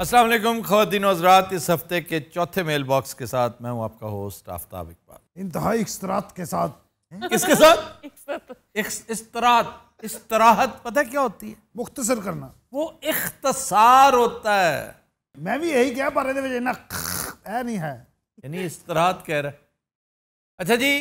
असलम खातिन हजरात इस हफ्ते के चौथे मेल बॉक्स के साथ मैं हूँ आपका होस्ट आफ्ताब इकबाल इंतहाई के साथ किसके साथ इस्तरात इस्तराहत पता क्या होती है मुख्तसर करना वो इख्तसार होता है मैं भी यही क्या पर नहीं है यानी इस्तरात कह रहा है अच्छा जी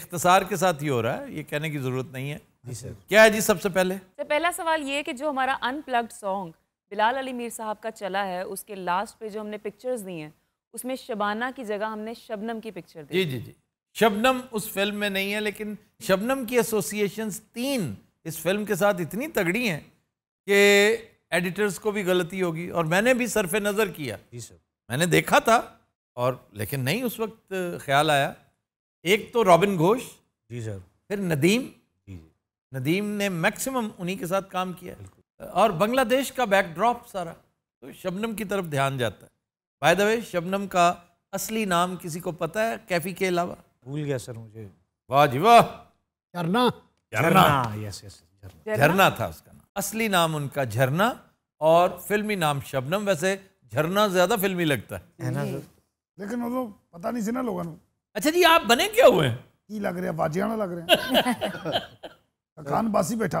इख्तसार के साथ ही हो रहा है ये कहने की जरूरत नहीं है जी सर क्या है जी सबसे पहले पहला सवाल ये कि जो हमारा अनप्लग्ड सॉन्ग बिलाल अली मीर साहब का चला है उसके लास्ट पे जो हमने पिक्चर्स दी हैं उसमें शबाना की जगह हमने शबनम की पिक्चर दी जी जी जी शबनम उस फिल्म में नहीं है लेकिन शबनम की एसोसिएशन तीन इस फिल्म के साथ इतनी तगड़ी हैं कि एडिटर्स को भी गलती होगी और मैंने भी सरफ नज़र किया जी सर मैंने देखा था और लेकिन नहीं उस वक्त ख्याल आया एक तो रॉबिन घोष जी सर फिर नदीम जी नदीम ने मैक्सिमम उन्हीं के साथ काम किया और बांग्लादेश का बैकड्रॉप सारा तो शबनम की तरफ ध्यान जाता है बाय द वे शबनम का असली नाम किसी को पता है कैफी के अलावा भूल गया सर मुझे वाह जी वाह झरना झरना यस यस झरना था उसका नाम असली नाम उनका झरना और फिल्मी नाम शबनम वैसे झरना ज्यादा फिल्मी लगता है लेकिन वो तो पता नहीं सीना लोगों अच्छा जी आप बने क्या हुए की लग रहे हैं बाजियाना लग रहे हैं कान बासी बैठा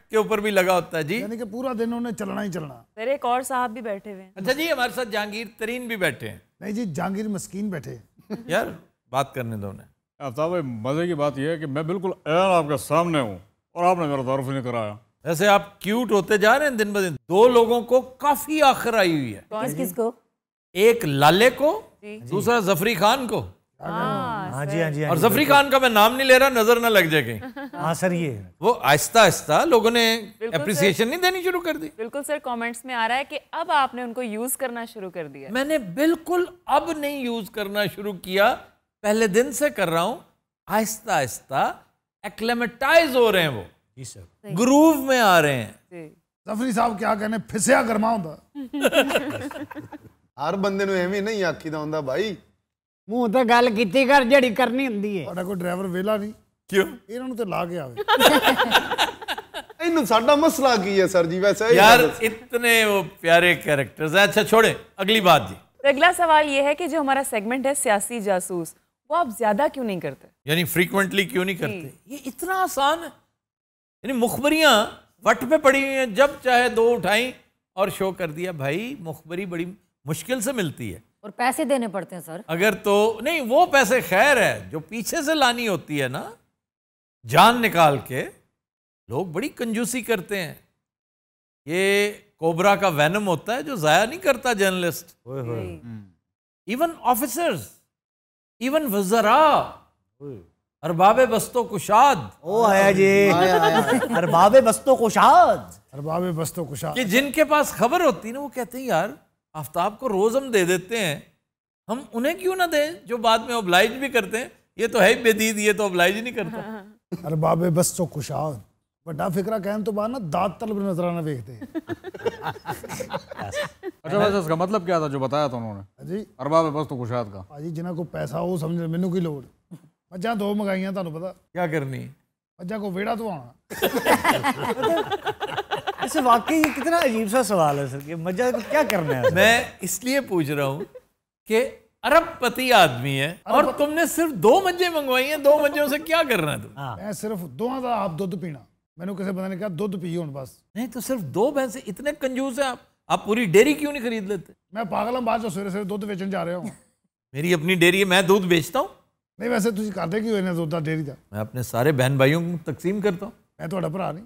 के ऊपर भी लगा होता है जी यानी कि पूरा दिन उन्हें चलना ही चलना सर एक और साहब भी बैठे हुए अच्छा जी हमारे साथ जहांगीर तरीन भी बैठे हैं नहीं जी जहांगीर मस्किन बैठे यार बात करने दो उन्हें आफ्ताब भाई मज़े की बात यह है कि मैं बिल्कुल एन आपके सामने हूँ और आपने मेरा तारफ नहीं कराया ऐसे आप क्यूट होते जा रहे हैं दिन ब दिन दो लोगों को काफी आखिर आई हुई है किस किस को? एक लाले को दूसरा जफरी खान को हाँ, हाँ जी हाँ जी हाँ और जफरी खान का मैं नाम नहीं ले रहा नजर ना लग जाए कहीं हाँ सर ये वो आहिस्ता आहिस्ता लोगों ने अप्रिसिएशन नहीं देनी शुरू कर दी बिल्कुल सर कमेंट्स में आ रहा है कि अब आपने उनको यूज करना शुरू कर दिया मैंने बिल्कुल अब नहीं यूज करना शुरू किया पहले दिन से कर रहा हूँ आहिस्ता आहिस्ता एक्लेमेटाइज हो रहे हैं वो जी सर ग्रूव में आ रहे हैं जफरी साहब क्या कहने फिसया गरमा हर बंदे नहीं ਐਵੇਂ ਨਹੀਂ भाई ਮੂੰਹ ਤੇ ਗੱਲ ਕੀਤੀ ਕਰ ਜਿਹੜੀ ਕਰਨੀ ਹੁੰਦੀ ਏ ਤੁਹਾਡਾ ਕੋਈ ਡਰਾਈਵਰ ਵੇਲਾ ਨਹੀਂ ਕਿਉਂ ਇਹਨਾਂ ਨੂੰ ਤੇ ਲਾ ਕੇ ਆਵੇ ਇਹਨੂੰ ਸਾਡਾ ਮਸਲਾ ਕੀ ਹੈ ਸਰ ਜੀ ਵੈਸੇ ਯਾਰ ਇਤਨੇ ਉਹ ਪਿਆਰੇ कैरेक्टर्स हैं अच्छा छोड़े अगली बात जी तो अगला सवाल ये है कि जो हमारा सेगमेंट है सियासी जासूस वो आप ज्यादा क्यों नहीं करते यानी फ्रीक्वेंटली क्यों नहीं करते ये इतना आसान है यानी मुखबरियाँ वट पे पड़ी हुई हैं जब चाहे दो उठाई और शो कर दिया भाई मुखबरी बड़ी मुश्किल से मिलती है और पैसे देने पड़ते हैं सर अगर तो नहीं वो पैसे खैर है जो पीछे से लानी होती है ना जान निकाल के लोग बड़ी कंजूसी करते हैं ये कोबरा का वैनम होता है जो जाया नहीं करता जर्नलिस्ट इवन ऑफिसर्स इवन वजरा अरबाबे बस्तो कुशाद ओ है जी अरबाबे बस्तो कुशाद अरबाबे बस्तो कुशाद कि जिनके पास खबर होती है ना वो कहते हैं यार आफ्ताब को रोज़ हम दे देते हैं हम उन्हें क्यों ना दें जो बाद में ओब्लाइज भी करते हैं ये तो है बेदीद ये तो ओब्लाइज नहीं करता अरे बाबे बस तो खुशहाल बड़ा फिक्रा कहन तो बाना दात तलब नजराना देखते अच्छा वैसे इसका मतलब क्या था जो बताया था उन्होंने हाँ जी अरबाब बस तो खुशहाल का जी जिन्हें को पैसा हो समझ मैं की लोड मजा दो तो मंगाइया तुम पता क्या करनी मजा को वेड़ा तो आना ऐसे अच्छा, वाकई ये कितना अजीब सा सवाल है सर कि मजा तो क्या करना है मैं इसलिए पूछ रहा हूँ कि अरबपति आदमी है और तुमने सिर्फ दो मंजे मंगवाई हैं दो मंजों से क्या करना है तुम हाँ। मैं सिर्फ दो हजार आप दुध पीना मैंने किसी बंदे ने कहा दुध पी हूँ बस नहीं तो सिर्फ दो भैंसे इतने कंजूस हैं आप आप पूरी डेयरी क्यों नहीं खरीद लेते मैं पागल हम बाद सवेरे सवेरे दुध बेचने जा रहा हूँ मेरी अपनी डेयरी है मैं दूध बेचता हूँ नहीं वैसे तुझे करते क्यों इन्हें डेयरी का मैं अपने सारे बहन भाइयों को तकसीम करता हूँ मैं थोड़ा भरा नहीं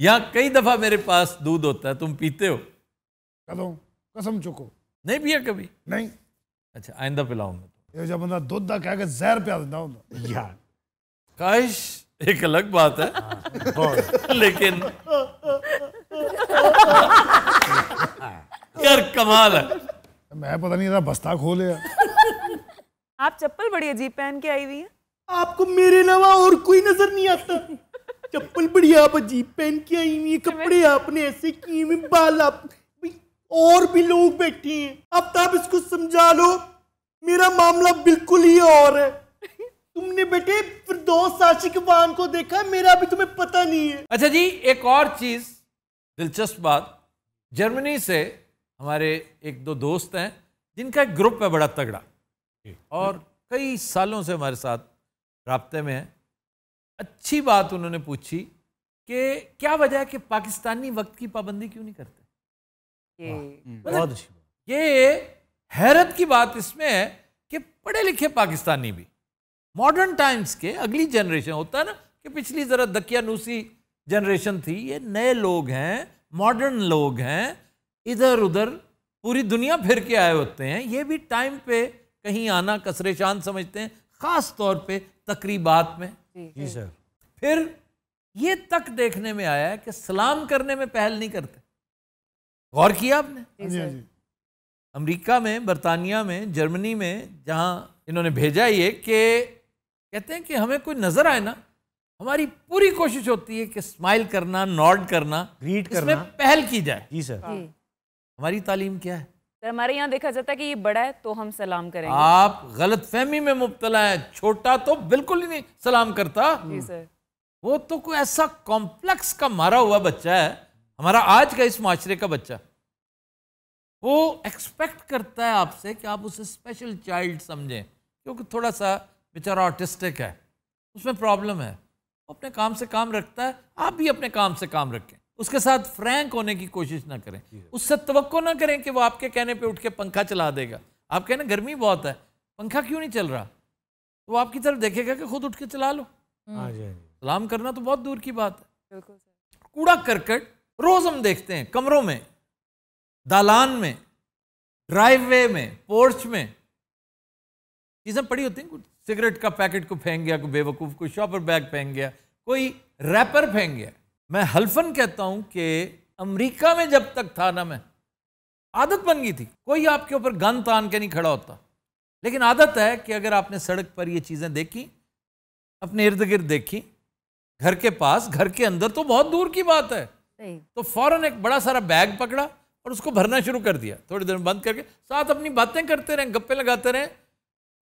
यहाँ कई दफा मेरे पास दूध होता है तुम पीते हो चलो कसम चुको नहीं पिया कभी नहीं अच्छा आइंदा पिलाऊंगा तो। ये जब बंदा दूध का कह जहर पिया देता हूं यार काश एक अलग बात है लेकिन यार कमाल है मैं पता नहीं था बस्ता खोल आप चप्पल बड़ी अजीब पहन के आई हुई है आपको मेरे अलावा और कोई नजर नहीं आता चप्पल बड़ी आप अजीब पहन के आई हुई कपड़े आपने ऐसे किए हुए बाल आप और भी लोग बैठे हैं अब तो आप इसको समझा लो मेरा मामला बिल्कुल ही और है तुमने बेटे फिरदौस आशिक वान को देखा मेरा अभी तुम्हें पता नहीं है अच्छा जी एक और चीज दिलचस्प बात जर्मनी से हमारे एक दो दोस्त हैं जिनका एक ग्रुप है बड़ा तगड़ा और कई सालों से हमारे साथ रबते में है अच्छी बात उन्होंने पूछी कि क्या वजह है कि पाकिस्तानी वक्त की पाबंदी क्यों नहीं करते ये मतलब ये हैरत की बात इसमें है कि पढ़े लिखे पाकिस्तानी भी मॉडर्न टाइम्स के अगली जनरेशन होता है ना कि पिछली ज़रा दकियानूसी जनरेशन थी ये नए लोग हैं मॉडर्न लोग हैं इधर उधर पूरी दुनिया फिर के आए होते हैं ये भी टाइम पे कहीं आना कसरे शान समझते हैं खास तौर पे तकरीबात में जी सर फिर ये तक देखने में आया है कि सलाम करने में पहल नहीं करते गौर किया आपने अमेरिका में बरतानिया में जर्मनी में जहां इन्होंने भेजा ये कि कहते हैं कि हमें कोई नज़र आए ना हमारी पूरी कोशिश होती है कि स्माइल करना नॉड करना ग्रीट करना पहल की जाए जी सर हमारी तालीम क्या है अगर हमारे यहाँ देखा जाता है कि ये बड़ा है तो हम सलाम करें आप गलत फहमी में मुबतला है छोटा तो बिल्कुल ही नहीं सलाम करता वो तो कोई ऐसा कॉम्प्लेक्स का मारा हुआ बच्चा है हमारा आज का इस माशरे का बच्चा वो एक्सपेक्ट करता है आपसे कि आप उसे स्पेशल चाइल्ड समझें क्योंकि थोड़ा सा बेचारा ऑटिस्टिक है उसमें प्रॉब्लम है अपने काम से काम रखता है आप भी अपने काम से काम रखें उसके साथ फ्रैंक होने की कोशिश ना करें हाँ। उससे तो ना करें कि वो आपके कहने पे उठ के पंखा चला देगा आप कहना गर्मी बहुत है पंखा क्यों नहीं चल रहा तो वो आपकी तरफ देखेगा कि खुद उठ के चला लो हम्म। सलाम करना तो बहुत दूर की बात है कूड़ा करकट रोज हम देखते हैं कमरों में दालान में ड्राइववे में पोर्च में चीज़ें पड़ी होती हैं सिगरेट का पैकेट को फेंक गया कोई बेवकूफ़ कोई शॉपर बैग फेंक गया कोई रैपर फेंक गया मैं हल्फन कहता हूं कि अमेरिका में जब तक था ना मैं आदत बन गई थी कोई आपके ऊपर गन तान के नहीं खड़ा होता लेकिन आदत है कि अगर आपने सड़क पर ये चीज़ें देखी अपने इर्द गिर्द देखी घर के पास घर के अंदर तो बहुत दूर की बात है तो फौरन एक बड़ा सारा बैग पकड़ा और उसको भरना शुरू कर दिया थोड़ी देर में बंद करके साथ अपनी बातें करते रहें गप्पे लगाते रहें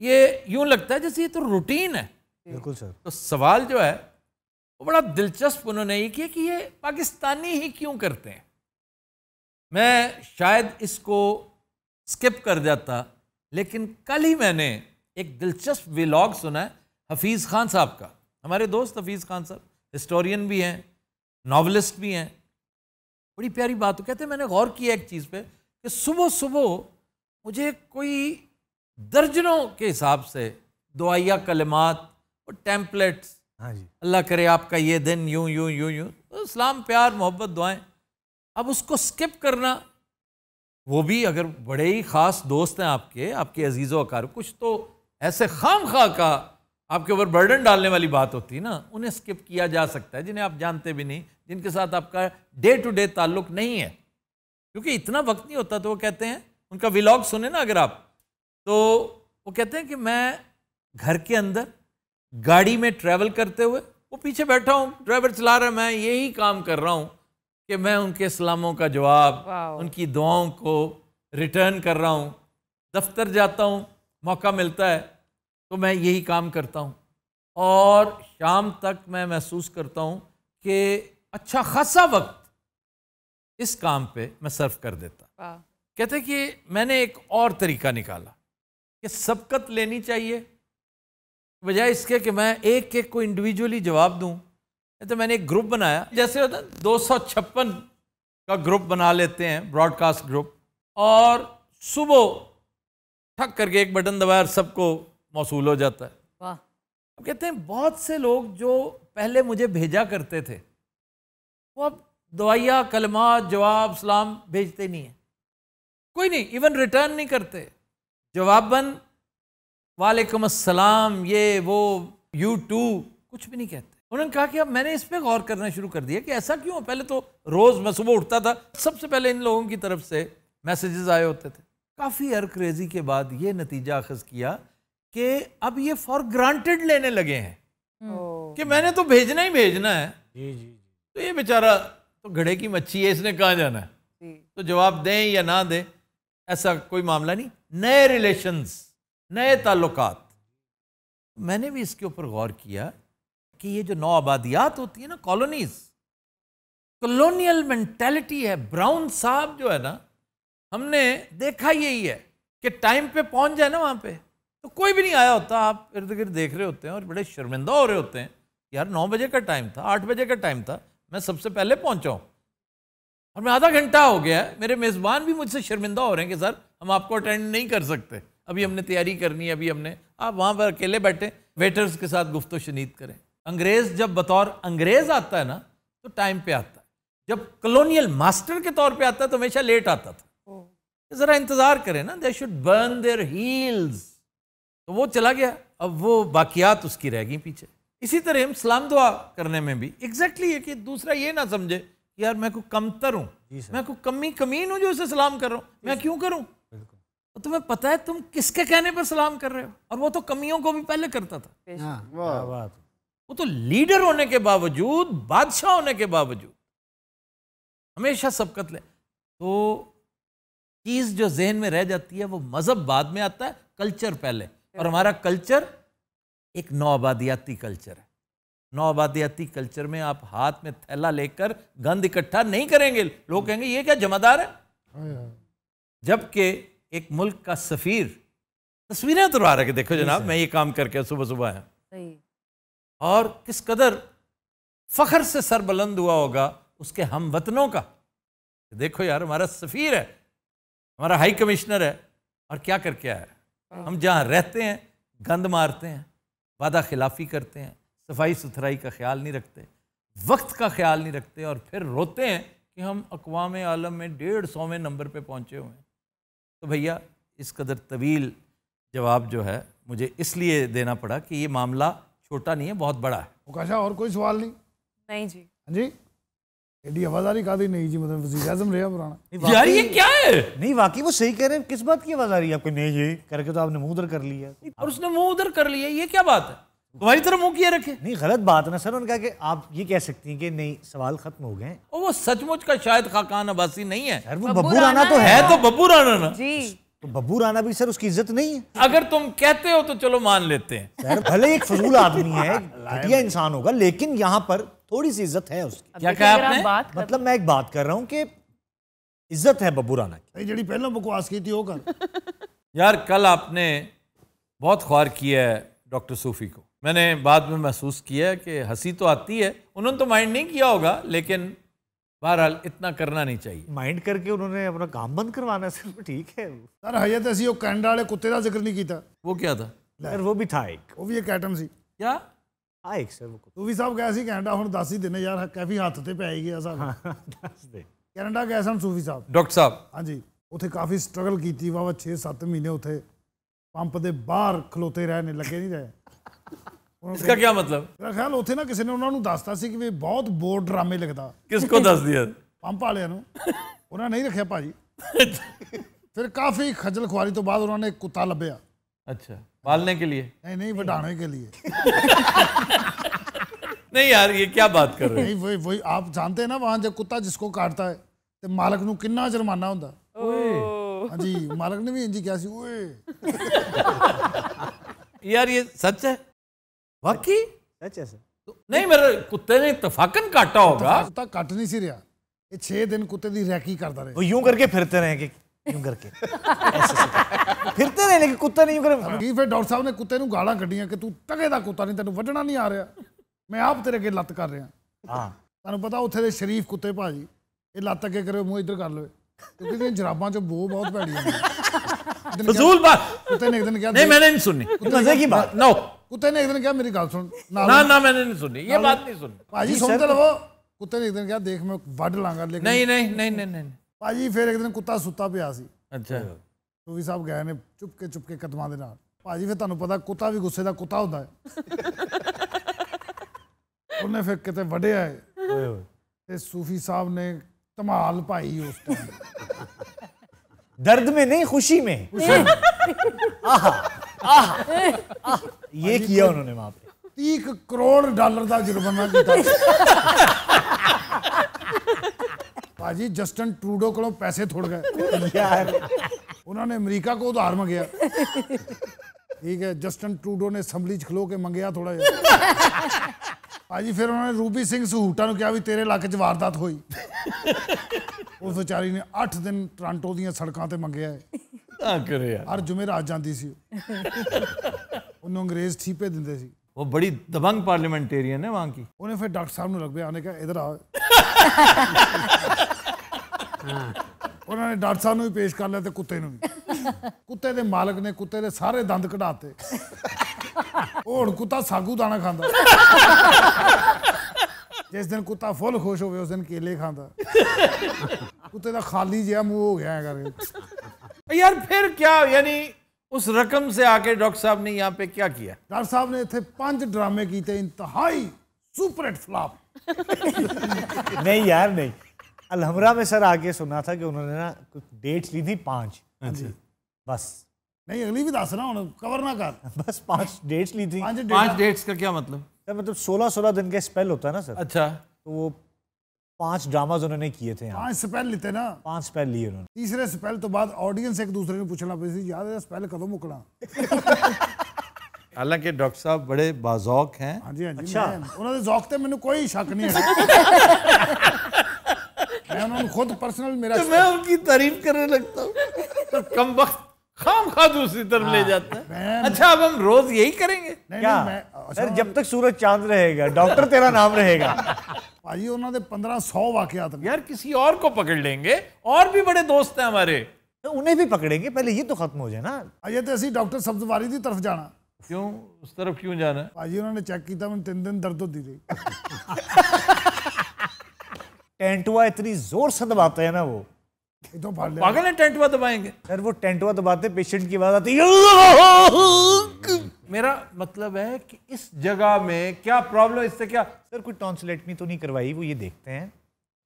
ये यूं लगता है जैसे ये तो रूटीन है बिल्कुल सर तो सवाल जो है बड़ा दिलचस्प उन्होंने ये किया कि ये पाकिस्तानी ही क्यों करते हैं मैं शायद इसको स्किप कर जाता लेकिन कल ही मैंने एक दिलचस्प व्लॉग सुना है हफीज़ खान साहब का हमारे दोस्त हफीज़ खान साहब हिस्टोरियन भी हैं नावलिस्ट भी हैं बड़ी प्यारी बात हो कहते मैंने गौर किया एक चीज़ पे कि सुबह सुबह मुझे कोई दर्जनों के हिसाब से दुआया कलमात और टैंपलेट्स हाँ जी अल्लाह करे आपका ये दिन यूं यूं यूं यूं तो इस्लाम प्यार मोहब्बत दुआएं अब उसको स्किप करना वो भी अगर बड़े ही ख़ास दोस्त हैं आपके आपके अजीज़ वकार कुछ तो ऐसे खाम खा का आपके ऊपर बर्डन डालने वाली बात होती है ना उन्हें स्किप किया जा सकता है जिन्हें आप जानते भी नहीं जिनके साथ आपका डे टू डे ताल्लुक नहीं है क्योंकि इतना वक्त नहीं होता तो वो कहते हैं उनका व्लॉग सुने ना अगर आप तो वो कहते हैं कि मैं घर के अंदर गाड़ी में ट्रैवल करते हुए वो पीछे बैठा हूँ ड्राइवर चला रहा है मैं यही काम कर रहा हूँ कि मैं उनके सलामों का जवाब उनकी दुआओं को रिटर्न कर रहा हूँ दफ्तर जाता हूँ मौका मिलता है तो मैं यही काम करता हूँ और शाम तक मैं महसूस करता हूँ कि अच्छा खासा वक्त इस काम पे मैं सर्व कर देता कहते कि मैंने एक और तरीका निकाला कि सबकत लेनी चाहिए बजाय इसके कि मैं एक एक को इंडिविजुअली जवाब दूँ तो मैंने एक ग्रुप बनाया जैसे होता है दो का ग्रुप बना लेते हैं ब्रॉडकास्ट ग्रुप और सुबह ठक करके एक बटन दबाया सबको मौसू हो जाता है वाह अब कहते हैं बहुत से लोग जो पहले मुझे भेजा करते थे वो अब दवाइयाँ कलमा जवाब सलाम भेजते नहीं हैं कोई नहीं इवन रिटर्न नहीं करते जवाबन वालेकुम अस्सलाम ये वो यू टू कुछ भी नहीं कहते उन्होंने कहा कि अब मैंने इस पर गौर करना शुरू कर दिया कि ऐसा क्यों पहले तो रोज़ मैं सुबह उठता था सबसे पहले इन लोगों की तरफ से मैसेजेस आए होते थे काफ़ी अरक्रेजी के बाद ये नतीजा अखज़ किया कि अब ये फॉर ग्रांटेड लेने लगे हैं हम्म। कि मैंने तो भेजना ही भेजना है जी जी तो ये बेचारा तो घड़े की मच्छी है इसने कहाँ जाना है तो जवाब दें या ना दें ऐसा कोई मामला नहीं नए रिलेशंस नए ताल्लुक मैंने भी इसके ऊपर गौर किया कि ये जो नौ आबादियात होती है ना कॉलोनीज कॉलोनियल मैंटेलिटी है ब्राउन साहब जो है ना हमने देखा यही है कि टाइम पे पहुंच जाए ना वहाँ पे तो कोई भी नहीं आया होता आप इर्द गिर्द देख रहे होते हैं और बड़े शर्मिंदा हो रहे होते हैं यार नौ बजे का टाइम था आठ बजे का टाइम था मैं सबसे पहले पहुँचा हूँ और मैं आधा घंटा हो गया मेरे मेज़बान भी मुझसे शर्मिंदा हो रहे हैं कि सर हम आपको अटेंड नहीं कर सकते अभी हमने तैयारी करनी है अभी हमने आप वहाँ पर अकेले बैठे वेटर्स के साथ गुफ्त शनीद करें अंग्रेज़ जब बतौर अंग्रेज़ आता है ना तो टाइम पे आता है जब कलोनियल मास्टर के तौर पे आता है तो हमेशा लेट आता था ज़रा इंतज़ार करें ना they should burn their heels तो वो चला गया अब वो बाकियात उसकी रह गई पीछे इसी तरह हम सलाम दुआ करने में भी एग्जैक्टली exactly ये कि दूसरा ये ना समझे यार मैं को कमतर हूँ मैं को कमी कमीन हूँ जो उसे सलाम कर रहा हूँ मैं क्यों करूँ तो तुम्हें पता है तुम किसके कहने पर सलाम कर रहे हो और वो तो कमियों को भी पहले करता था हाँ, बात वो तो लीडर होने के बावजूद बादशाह होने के बावजूद हमेशा सबकत ले तो चीज जो जहन में रह जाती है वो मजहब बाद में आता है कल्चर पहले और हमारा कल्चर एक नौबादियाती कल्चर है नौआबादियाती कल्चर में आप हाथ में थैला लेकर गंद इकट्ठा नहीं करेंगे लोग कहेंगे ये क्या जमादार है हाँ, हाँ। जबकि एक मुल्क का सफ़ीर तस्वीरें तो उतरवा कि देखो जनाब मैं ये काम करके सुबह सुबह आया और किस कदर फ़ख्र से सर बुलंद हुआ होगा उसके हम वतनों का देखो यार हमारा सफ़ीर है हमारा हाई कमिश्नर है और क्या करके आया हाँ। हम जहाँ रहते हैं गंद मारते हैं वादा खिलाफ़ी करते हैं सफाई सुथराई का ख्याल नहीं रखते वक्त का ख्याल नहीं रखते और फिर रोते हैं कि हम अकवाम आलम में डेढ़ सौवें नंबर पर पहुंचे हुए हैं तो भैया इस कदर तवील जवाब जो है मुझे इसलिए देना पड़ा कि ये मामला छोटा नहीं है बहुत बड़ा है मुकाशा अच्छा, और कोई सवाल नहीं नहीं जी हाँ जी एडी आवाजारी का नहीं जी मतलब वजीर आजम रहा पुराना यार ये क्या है नहीं वाकई वो सही कह रहे हैं किस बात की आवाज़ आ है आपको नहीं जी करके तो आपने मुंह उधर कर लिया और उसने मुंह उधर कर लिया ये क्या बात है तुम्हारी तरफ मुंह किए रखे नहीं गलत बात है ना सर उनका कि आप ये कह सकती हैं कि नहीं सवाल खत्म हो गए और वो सचमुच का शायद खाकान अबासी नहीं है सर वो बब्बू राना तो है तो बब्बू राना ना जी तो बब्बू राना भी सर उसकी इज्जत नहीं है अगर तुम कहते हो तो चलो मान लेते हैं सर भले एक फजूल आदमी है घटिया इंसान होगा लेकिन यहाँ पर थोड़ी सी इज्जत है उसकी क्या कहा आपने मतलब मैं एक बात कर रहा हूँ कि इज्जत है बब्बू राना की जड़ी पहले बकवास की थी होगा यार कल आपने बहुत ख्वार किया है डॉक्टर सूफी को मैंने बाद में महसूस किया कि हंसी तो आती है उन्होंने तो माइंड नहीं किया होगा लेकिन बहरहाल इतना करना नहीं चाहिए माइंड करके उन्होंने अपना काम बंद करवाना सिर्फ ठीक है सर हयात ऐसी वो कैनेडा वाले कुत्ते का जिक्र नहीं किया वो क्या था सर वो भी था एक वो भी एक आइटम सी क्या ਆ ਇੱਕ ਸਰ ਤੂੰ ਵੀ ਸਾਹਿਬ ਗਿਆ कैनेडा ਕੈਨੇਡਾ दस ही दिन यार ਯਾਰ हाथ से पै ਪੈ ਗਿਆ ਸਾਹਿਬ ਦੱਸ ਦੇ ਕੈਨੇਡਾ ਗਏ ਸਨ ਸੂਫੀ ਸਾਹਿਬ ਡਾਕਟਰ ਸਾਹਿਬ ਹਾਂਜੀ ਉੱਥੇ ਕਾਫੀ ਸਟਰਗਲ ਕੀਤੀ ਵਾਵਾ 6 छः सत्त महीने ਪੰਪ पंप के बहर खलोते रहने लगे नहीं रहे Oh, इसका क्या मतलब मेरा ख्याल उतने किसी ने उन्होंने दसता से भी बहुत बोर ड्रामे लगता किसको दस दिया पंप वालू उन्होंने नहीं रखे भाजी अच्छा। फिर काफ़ी खजल खुआरी तो बाद उन्होंने कुत्ता लभ्या अच्छा पालने के लिए नहीं नहीं वटाने के लिए नहीं यार ये क्या बात कर रहे हैं नहीं वही वही आप जानते हैं ना वहाँ जब कुत्ता जिसको काटता है तो मालक नु कि जुर्माना होंगे हाँ जी मालक ने भी इंजी क्या यार ये सच है वाकई सच है सर नहीं मेरे ਕੁੱਤੇ ਨੇ ਇਤਫਾਕਨ ਕਾਟਾ ਹੋਗਾ ਕੁੱਤਾ ਕੱਟ ਨਹੀਂ ਸੀ ਰਿਹਾ ਇਹ 6 ਦਿਨ ਕੁੱਤੇ ਦੀ ਰੈਕੀ ਕਰਦਾ ਰਿਹਾ ਉਹ ਯੂੰ ਕਰਕੇ ਫਿਰਦੇ ਰਹੇ ਕਿ ਯੂੰ ਕਰਕੇ ਐਸੇ ਫਿਰਦੇ ਰਹੇ ਲੇਕਿਨ ਕੁੱਤਾ ਨਹੀਂ ਯੂੰ ਕਰ ਕੀ ਫਿਰ ਡਾਕਟਰ ਸਾਹਿਬ ਨੇ ਕੁੱਤੇ ਨੂੰ ਗਾਲਾਂ ਕੱਢੀਆਂ ਕਿ ਤੂੰ ਤਗੇ ਦਾ ਕੁੱਤਾ ਨਹੀਂ ਤੈਨੂੰ ਵੱਢਣਾ ਨਹੀਂ ਆ ਰਿਹਾ ਮੈਂ ਆਪ ਤੇਰੇ ਅੱਗੇ ਲੱਤ ਕਰ ਰਿਹਾ ਹਾਂ ਤੁਹਾਨੂੰ ਪਤਾ ਉੱਥੇ ਦੇ ਸ਼ਰੀਫ ਕੁੱਤੇ ਭਾਜੀ ਇਹ ਲੱਤ ਅੱਗੇ ਕਰੇ ਮੂੰਹ ਇੱਧਰ ਕਰ ਲਵੇ ਕਿਉਂਕਿ ਇਹਦੀਆਂ ਜਰਾਬਾਂ 'ਚ ਬੋ ਬਹੁਤ ਭੈੜੀ ਹੁੰਦੀ ਫਜ਼ੂਲ ਬਾਤ ਕੁੱਤੇ ਨੇ ਇੱਕ ਦਿਨ ਕਿਹਾ ਨਹੀਂ ਮੈਂ ਨਹੀਂ ਸੁਣਨੀ ਮਜ਼ੇ ਕੀ ਬਾਤ ਨਾ कुत्ते ने एक दिन क्या मेरी गल सुन ना ना, ना मैंने नहीं सुनी ये बात नहीं सुनी पाजी तो लो तो- कुत्ते ने एक दिन क्या देख मैं वड लांगा लेकिन नहीं नहीं नहीं नहीं नहीं पाजी फिर एक दिन कुत्ता सुत्ता पिया सी अच्छा सुवी तो साहब गए ने चुपके चुपके कदमा दे नाल पाजी फिर ਭਾਜੀ पता कुत्ता भी गुस्से दा कुत्ता ਦਾ है ਹੁੰਦਾ फिर ਉਹਨੇ वड़े आए ਵੜਿਆ सूफी साहब ने ਤੇ पाई उस ਨੇ ਧਮਾਲ ਪਾਈ ਉਸ ਟਾਈਮ ये किया उन्होंने वहां पे तीक ਕਰੋੜ ਡਾਲਰ ਦਾ ਜੁਰਮਾਨਾ ਕੀਤਾ ਭਾਜੀ ਜਸਟਨ ਟਰੂਡੋ ਕੋਲੋਂ ਪੈਸੇ ਥੋੜ ਗਏ ਯਾਰ ਉਹਨਾਂ ਨੇ ਅਮਰੀਕਾ ਕੋ ਉਧਾਰ ਮੰਗਿਆ ਠੀਕ ਹੈ ਜਸਟਨ ਟਰੂਡੋ ਨੇ ਅਸੈਂਬਲੀ 'ਚ ਖਲੋ ਕੇ ਮੰਗਿਆ ਥੋੜਾ ਜਿਹਾ ਭਾਜੀ ਫਿਰ ਉਹਨਾਂ ਨੇ ਰੂਬੀ ਸਿੰਘ ਸਹੂਟਾ ਨੂੰ ਕਿਹਾ ਵੀ ਤੇਰੇ ਲੱਕ 'ਚ ਵਾਰਦਾਤ ਹੋਈ ਉਸ ਵਿਚਾਰੀ ਨੇ 8 ਦਿਨ ਟ੍ਰਾਂਟੋ ਦੀਆਂ ਸੜਕਾਂ ਤੇ ਮੰਗਿਆ ਆ ਕਰੇ ਯਾਰ ਹਰ ਜੁਮੇ ਰਾਤ ਜਾਂਦੀ ਸੀ उन्होंने अंग्रेज ठीपे देंदे सी वो बड़ी दबंग पार्लियामेंटेरियन है वहां की उन्हें फिर डॉक्टर साहब ने लग गया आने का इधर आओ तो दंद कटाते सागू दाना खाता जिस दिन कुत्ता फुल खुश हो उस दिन केले खाता कुत्ते खाली जहा मूह हो गया यार फिर क्या यानी उस रकम से आके डॉक्टर साहब ने यहाँ पे क्या किया डॉक्टर साहब ने इतने पांच ड्रामे की थे इंतहाई सुपर हिट फ्लॉप नहीं यार नहीं अलहमरा में सर आगे सुना था कि उन्होंने ना कुछ डेट्स ली थी पांच अच्छा। बस नहीं अगली भी दस ना उन्होंने कवर ना कर बस पांच डेट्स ली थी पांच डेट्स का क्या मतलब मतलब सोलह सोलह दिन का स्पेल होता है ना सर अच्छा तो वो पांच ड्रामाज उन्होंने किए थे पांच स्पेल लेते ना पांच स्पेल लिए उन्होंने तीसरे स्पेल तो बाद ऑडियंस एक दूसरे ने पूछना पड़ी याद है स्पेल कदम मुकड़ा हालांकि डॉक्टर साहब बड़े बाजौक हैं ਹਾਂਜੀ हाँ जी ਅੱਛਾ हाँ जी अच्छा उन्होंने जौक थे ਕੋਈ कोई शक नहीं है मैं उन्होंने खुद पर्सनल मेरा तो मैं उनकी तारीफ करने लगता हूँ तो कम वक्त खाम खा दूसरी तरफ ले हाँ। जाता है अच्छा अब हम रोज यही करेंगे नहीं, नहीं, मैं- अच्छा, सर जब तक सूरज चांद रहेगा डॉक्टर तेरा नाम रहेगा भाजी उन्होंने पंद्रह सौ ਵਾਕਿਆਤ यार किसी और को पकड़ लेंगे और भी बड़े दोस्त हैं हमारे तो उन्हें भी पकड़ेंगे पहले ये तो खत्म हो जाए ना अजय तो ਅਸੀਂ डॉक्टर सब्जवारी की तरफ जाना क्यों उस तरफ क्यों जाना भाजी उन्होंने चेक किया मैं तीन दिन दर्द होती रही टेंटुआ इतनी जोर से दबाते हैं ना वो तो पागल है टेंटवा दबाएंगे सर वो टेंटवा दबाते पेशेंट की आवाज आती मेरा मतलब है कि इस जगह में क्या प्रॉब्लम इससे क्या सर कोई टॉन्सलेटमी तो नहीं करवाई वो ये देखते हैं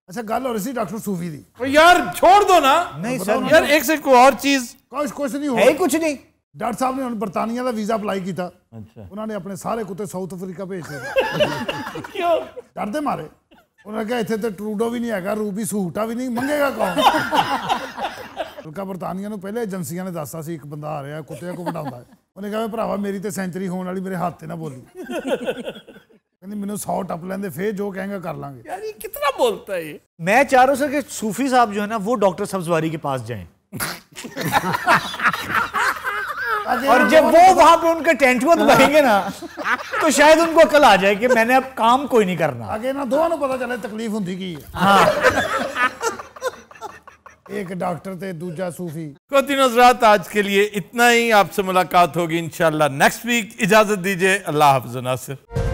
अच्छा गल और इसी डॉक्टर सूफी दी तो यार छोड़ दो ना नहीं सर यार एक से कोई और चीज कुछ कुछ नहीं हो कुछ नहीं डॉक्टर साहब ने ਹੁਣ ਬਰਤਾਨੀਆ का वीजा अप्लाई किया अच्छा उन्होंने अपने सारे कुत्ते साउथ अफ्रीका भेज ਭੇਜ ਦਿੱਤੇ ਕਿਉਂ ਡਰਦੇ ट्रूडो तो भी नहीं है रूपी सहूटा भी नहीं मंगेगा कौन हल्का बरतानिया पहले एजेंसिया ने दसा एक बंद आ रहा है को बढ़ा है उन्हें कहा भरावा मेरी तो सेंचुरी होने वाली मेरे हाथ से ना बोली मैं सौ टप लेंगे फिर जो कहेंगे कर लेंगे कितना बोलता है मैं चाह रहा सर कि सूफी साहब जो है ना वो डॉक्टर सब्जवारी के पास जाए और जब वो वहां पे उनके टेंट में तो हाँ। ना तो शायद उनको कल आ जाए कि मैंने अब काम कोई नहीं करना आगे ना दोनों पता चले तकलीफ होंगी की हाँ। एक डॉक्टर थे दूजा सूफी को तीनों हजरात आज के लिए इतना ही आपसे मुलाकात होगी इंशाल्लाह नेक्स्ट वीक इजाजत दीजिए अल्लाह हाफिज नासिर